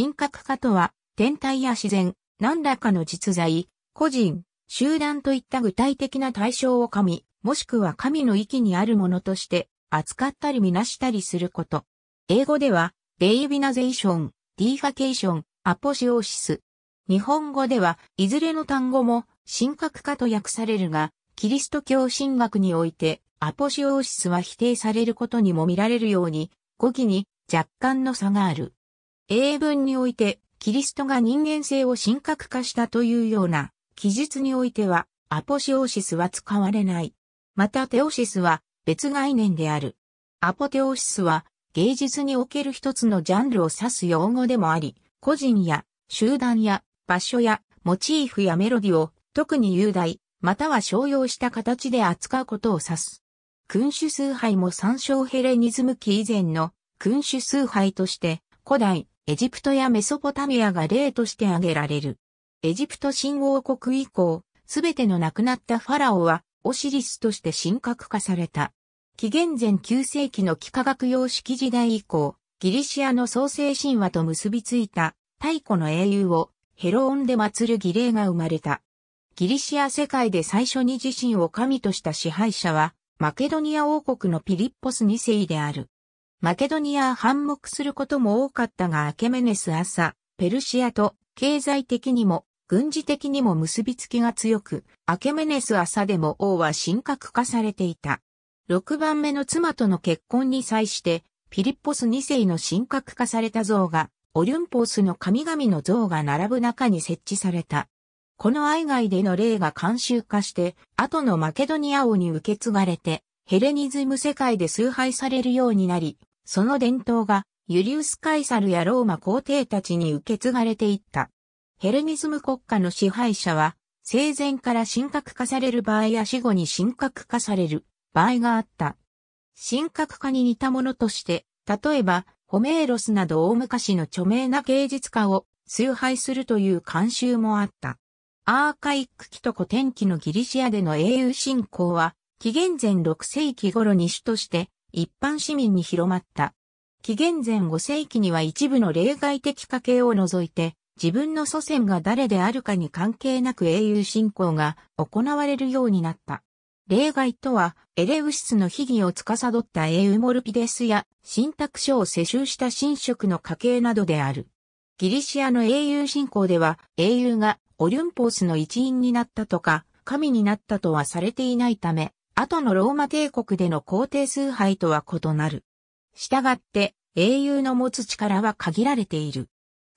神格化とは、天体や自然、何らかの実在、個人、集団といった具体的な対象を神、もしくは神の域にあるものとして扱ったりみなしたりすること。英語では、デイビナゼーション、ディーファケーション、アポシオーシス。日本語では、いずれの単語も、神格化と訳されるが、キリスト教神学において、アポシオーシスは否定されることにも見られるように、語義に若干の差がある。英文において、キリストが人間性を神格化したというような記述においては、アポシオシスは使われない。またテオシスは別概念である。アポテオシスは芸術における一つのジャンルを指す用語でもあり、個人や集団や場所やモチーフやメロディを特に雄大、または商用した形で扱うことを指す。君主崇拝も参照ヘレニズム期以前の君主崇拝として古代エジプトやメソポタミアが例として挙げられる。エジプト新王国以降、すべての亡くなったファラオは、オシリスとして神格化された。紀元前9世紀の幾何学様式時代以降、ギリシアの創世神話と結びついた太古の英雄をヘロオンで祀る儀礼が生まれた。ギリシア世界で最初に自身を神とした支配者は、マケドニア王国のピリッポス2世である。マケドニア反目することも多かったがアケメネス朝、ペルシアと経済的にも軍事的にも結びつきが強く、アケメネス朝でも王は神格化されていた。6番目の妻との結婚に際して、ピリッポス2世の神格化された像が、オリュンポースの神々の像が並ぶ中に設置された。この愛外での例が慣習化して、後のマケドニア王に受け継がれて、ヘレニズム世界で崇拝されるようになり、その伝統がユリウス・カイサルやローマ皇帝たちに受け継がれていった。ヘレニズム国家の支配者は、生前から神格化される場合や死後に神格化される場合があった。神格化に似たものとして、例えば、ホメーロスなど大昔の著名な芸術家を崇拝するという慣習もあった。アーカイック期と古典期のギリシアでの英雄信仰は、紀元前6世紀頃に主として一般市民に広まった。紀元前5世紀には一部の例外的家系を除いて、自分の祖先が誰であるかに関係なく英雄信仰が行われるようになった。例外とは、エレウシスの秘儀を司った英雄モルピデスや、信託書を世襲した神職の家系などである。ギリシアの英雄信仰では、英雄がオリュンポースの一員になったとか、神になったとはされていないため、後のローマ帝国での皇帝崇拝とは異なる。したがって英雄の持つ力は限られている。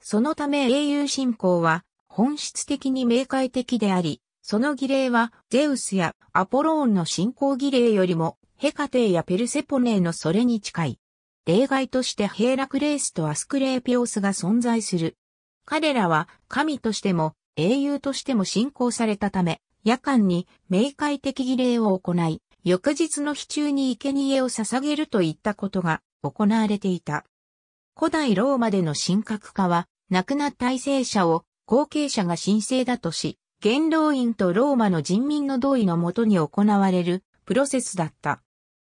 そのため英雄信仰は本質的に明快的であり、その儀礼はゼウスやアポローンの信仰儀礼よりもヘカテイやペルセポネーのそれに近い。例外としてヘーラクレースとアスクレーピオスが存在する。彼らは神としても英雄としても信仰されたため、夜間に冥界的儀礼を行い、翌日の日中に生贄を捧げるといったことが行われていた。古代ローマでの神格化は、亡くなった異性者を後継者が神聖だとし、元老院とローマの人民の同意のもとに行われるプロセスだった。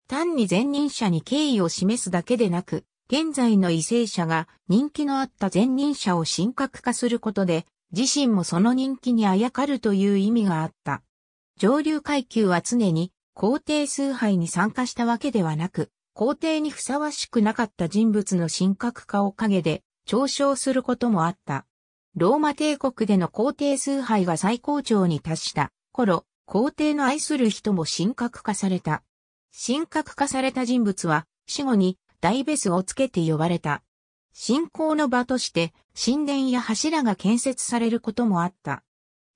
単に前任者に敬意を示すだけでなく、現在の異性者が人気のあった前任者を神格化することで、自身もその人気にあやかるという意味があった。上流階級は常に皇帝崇拝に参加したわけではなく、皇帝にふさわしくなかった人物の神格化を陰で嘲笑することもあった。ローマ帝国での皇帝崇拝が最高潮に達した頃、皇帝の愛する人も神格化された。神格化された人物は死後に大ベスをつけて呼ばれた。信仰の場として神殿や柱が建設されることもあった。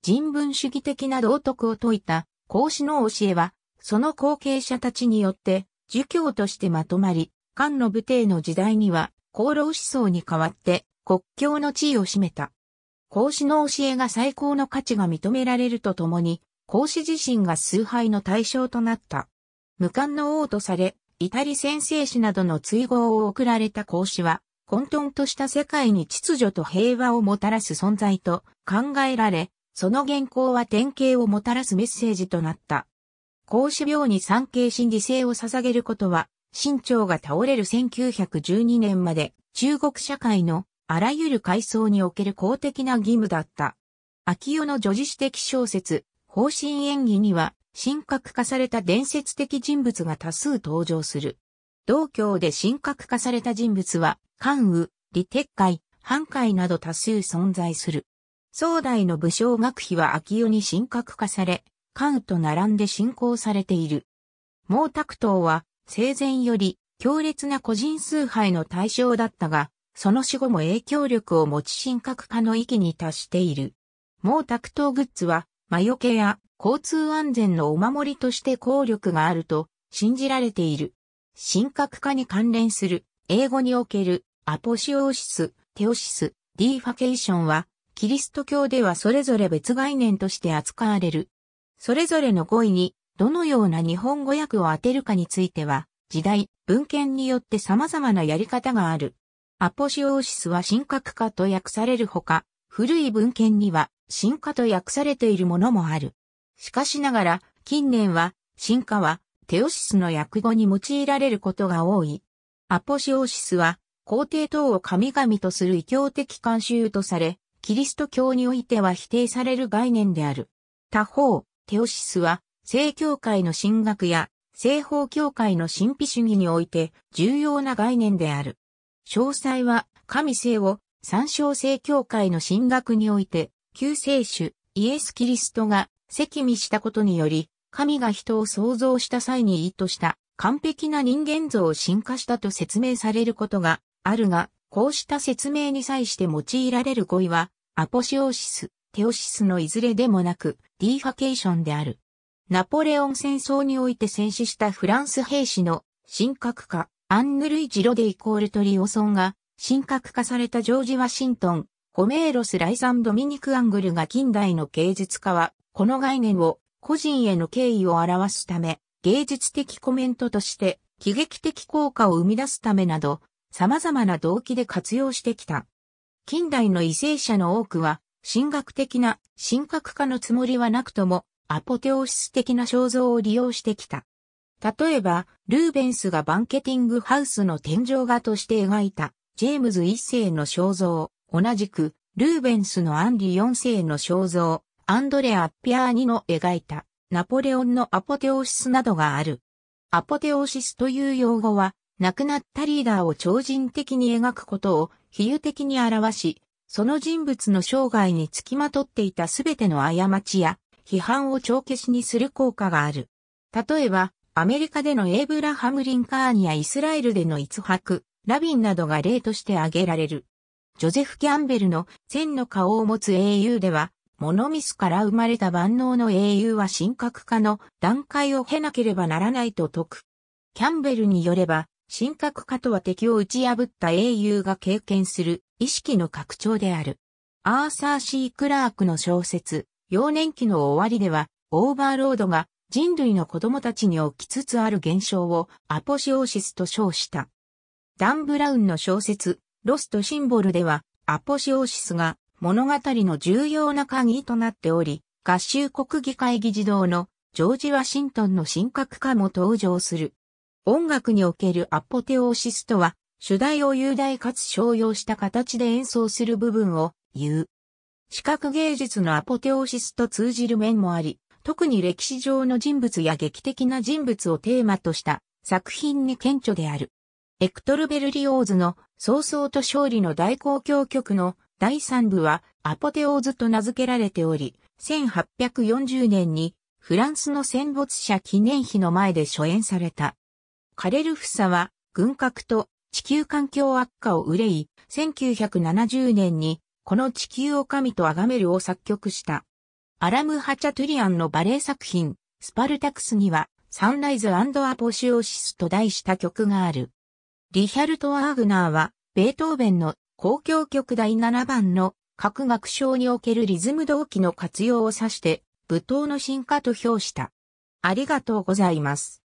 人文主義的な道徳を説いた孔子の教えは、その後継者たちによって儒教としてまとまり、漢の武帝の時代には功労思想に代わって国境の地位を占めた。孔子の教えが最高の価値が認められるとともに、孔子自身が崇拝の対象となった。無冠の王とされ、イタリ先生史などの追号を送られた孔子は、混沌とした世界に秩序と平和をもたらす存在と考えられ、その原稿は典型をもたらすメッセージとなった。孔子病に三景心理性を捧げることは、身長が倒れる1912年まで中国社会のあらゆる階層における公的な義務だった。秋代の女子史的小説、方針演技には、神格化された伝説的人物が多数登場する。同教で神格化された人物は、関羽、李鉄海、半海など多数存在する。宋代の武将学費は秋代に神格化され、関羽と並んで信仰されている。毛沢東は生前より強烈な個人崇拝の対象だったが、その死後も影響力を持ち神格化の域に達している。毛沢東グッズは魔除けや交通安全のお守りとして効力があると信じられている。神格化に関連する英語におけるアポシオーシス、テオシス、ディーファケーションは、キリスト教ではそれぞれ別概念として扱われる。それぞれの語彙に、どのような日本語訳を当てるかについては、時代、文献によって様々なやり方がある。アポシオーシスは神格化と訳されるほか、古い文献には、進化と訳されているものもある。しかしながら、近年は、進化は、テオシスの訳語に用いられることが多い。アポシオーシスは、皇帝等を神々とする異教的慣習とされ、キリスト教においては否定される概念である。他方、テオシスは、正教会の神学や、西方教会の神秘主義において重要な概念である。詳細は、神性を参照正教会の神学において、救世主、イエス・キリストが、責任したことにより、神が人を創造した際に意図した完璧な人間像を進化したと説明されることがあるが、こうした説明に際して用いられる語彙は、アポシオシス、テオシスのいずれでもなく、ディーファケーションである。ナポレオン戦争において戦死したフランス兵士の神格化、アンヌ・ルイ・ジロデイコール・トリオソンが、神格化されたジョージ・ワシントン、ホメーロス・ライザン・ドミニク・アングルが近代の芸術家は、この概念を個人への敬意を表すため、芸術的コメントとして、喜劇的効果を生み出すためなど、様々な動機で活用してきた。近代の異性者の多くは、神学的な神格化のつもりはなくとも、アポテオシス的な肖像を利用してきた。例えば、ルーベンスがバンケティングハウスの天井画として描いた、ジェームズ一世の肖像、同じく、ルーベンスのアンリ四世の肖像、アンドレア・ピアーニの描いた、ナポレオンのアポテオシスなどがある。アポテオシスという用語は、亡くなったリーダーを超人的に描くことを比喩的に表し、その人物の生涯につきまとっていたすべての過ちや批判を帳消しにする効果がある。例えば、アメリカでのエイブラハム・リンカーニやイスラエルでの逸白、ラビンなどが例として挙げられる。ジョゼフ・キャンベルの千の顔を持つ英雄では、モノミスから生まれた万能の英雄は神格化の段階を経なければならないと説く。キャンベルによれば、神格化とは敵を打ち破った英雄が経験する意識の拡張である。アーサー・シー・クラークの小説、幼年期の終わりでは、オーバーロードが人類の子供たちに起きつつある現象をアポシオーシスと称した。ダン・ブラウンの小説、ロスト・シンボルでは、アポシオーシスが物語の重要な鍵となっており、合衆国議会議事堂のジョージ・ワシントンの神格化も登場する。音楽におけるアポテオーシスとは、主題を雄大かつ商用した形で演奏する部分を言う。視覚芸術のアポテオーシスと通じる面もあり、特に歴史上の人物や劇的な人物をテーマとした作品に顕著である。エクトル・ベルリオーズの早々と勝利の大公共曲の第3部はアポテオーズと名付けられており、1840年にフランスの戦没者記念碑の前で初演された。カレルフサは、軍拡と地球環境悪化を憂い、1970年に、この地球を神と崇めるを作曲した。アラム・ハチャトゥリアンのバレエ作品、スパルタクスには、サンライズアポシオシスと題した曲がある。リヒャルト・アーグナーは、ベートーベンの公共曲第7番の各楽章におけるリズム動機の活用を指して、舞踏の進化と評した。ありがとうございます。